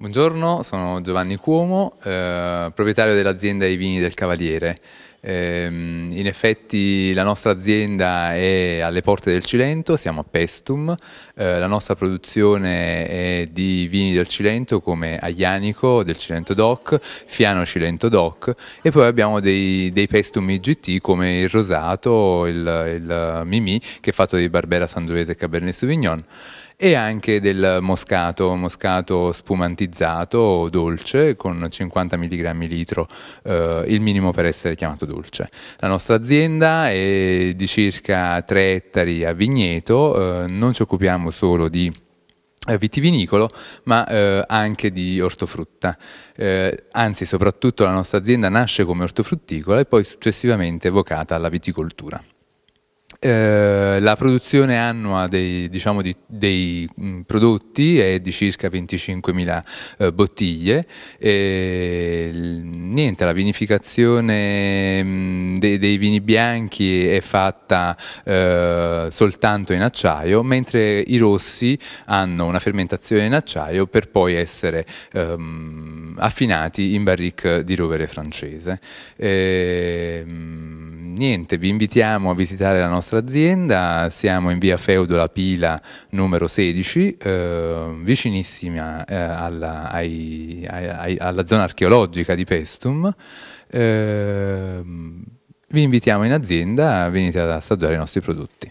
Buongiorno, sono Giovanni Cuomo, eh, proprietario dell'azienda I Vini del Cavaliere. Eh, in effetti la nostra azienda è alle porte del Cilento, siamo a Pestum, eh, la nostra produzione è di vini del Cilento come Aglianico del Cilento DOC, Fiano Cilento DOC e poi abbiamo dei, dei Pestum IGT come il Rosato, il, il Mimì che è fatto di Barbera Sangiovese e Cabernet Sauvignon e anche del moscato, moscato spumantizzato o dolce con 50 mg litro, eh, il minimo per essere chiamato dolce. La nostra azienda è di circa 3 ettari a vigneto, eh, non ci occupiamo solo di eh, vitivinicolo, ma eh, anche di ortofrutta. Eh, anzi, soprattutto la nostra azienda nasce come ortofrutticola e poi successivamente evocata alla viticoltura. Eh, la produzione annua dei, diciamo di, dei mh, mm, prodotti è di circa 25.000 eh, bottiglie. E, niente, la vinificazione mh, mm, de, dei vini bianchi è fatta eh, soltanto in acciaio, mentre i rossi hanno una fermentazione in acciaio per poi essere ehm, affinati in barrique di rovere francese. E, ehm, niente, vi invitiamo a visitare la nostra azienda, siamo in via Feudola Pila numero 16, eh, vicinissima eh, alla, ai, ai, alla, zona archeologica di Pestum. Eh, vi invitiamo in azienda, venite ad assaggiare i nostri prodotti.